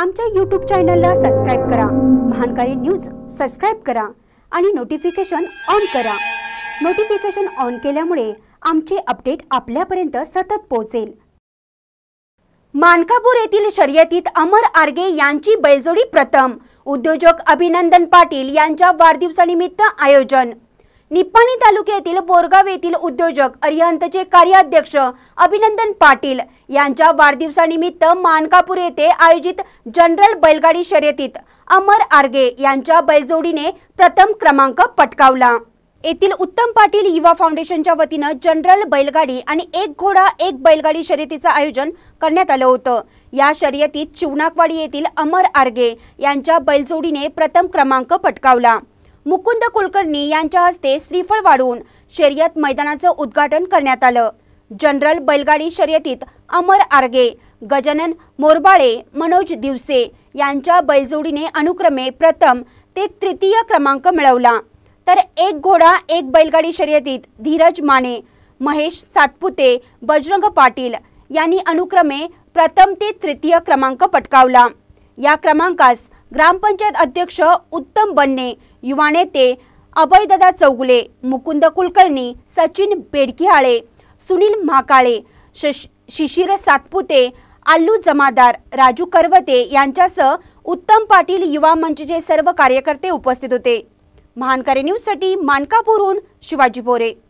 आमच्या यूट्यूब चॅनलला सबस्क्राईब करा महानकारी न्यूज सबस्क्राईब करा आणि नोटिफिकेशन ऑन करा नोटिफिकेशन ऑन केल्यामुळे आमचे अपडेट आपल्यापर्यंत सतत पोहोचेल मानकापूर येथील शर्यतीत अमर आर्गे यांची बैलजोडी प्रथम उद्योजक अभिनंदन पाटील यांच्या वाढदिवसानिमित्त आयोजन निपाणी तालुक्यातील बोरगाव येथील उद्योजक अरिहंतचे कार्याध्यक्ष अभिनंदन पाटील यांच्या वाढदिवसानिमित्त मानकापूर येथे आयोजित जनरल बैलगाडी शर्यतीत अमर आर्गे यांच्या बैलजोडीने प्रथम क्रमांक पटकावला येथील उत्तम पाटील युवा फाउंडेशनच्या वतीनं जनरल बैलगाडी आणि एक घोडा एक बैलगाडी शर्यतीचं आयोजन करण्यात आलं होतं या शर्यतीत शिवनाकवाडी येथील अमर आर्गे यांच्या बैलजोडीने प्रथम क्रमांक पटकावला मुकुंद कुलकर्णी यांच्या हस्ते श्रीफळ वाढवून शर्यत मैदानाचं उद्घाटन करण्यात आलं जनरल बैलगाडी शर्यतीत अमर आर्गे गजानन मोरबाळे मनोज दिवसे यांच्या बैलजोडीने अनुक्रमे प्रथम ते तृतीय क्रमांक मिळवला तर एक घोडा एक बैलगाडी शर्यतीत धीरज माने महेश सातपुते बजरंग पाटील यांनी अनुक्रमे प्रथम ते तृतीय क्रमांक पटकावला या क्रमांकास ग्रामपंचायत अध्यक्ष उत्तम बन्ने युवा नेते अभयदादा चौगुले मुकुंद कुलकर्णी सचिन बेडकिहाळे सुनील महाकाळे शिशिर सातपुते आल्लू जमादार राजू करवते यांच्यासह उत्तम पाटील युवा मंचचे सर्व कार्यकर्ते उपस्थित होते महानकारी न्यूजसाठी मानकापूरहून शिवाजी बोरे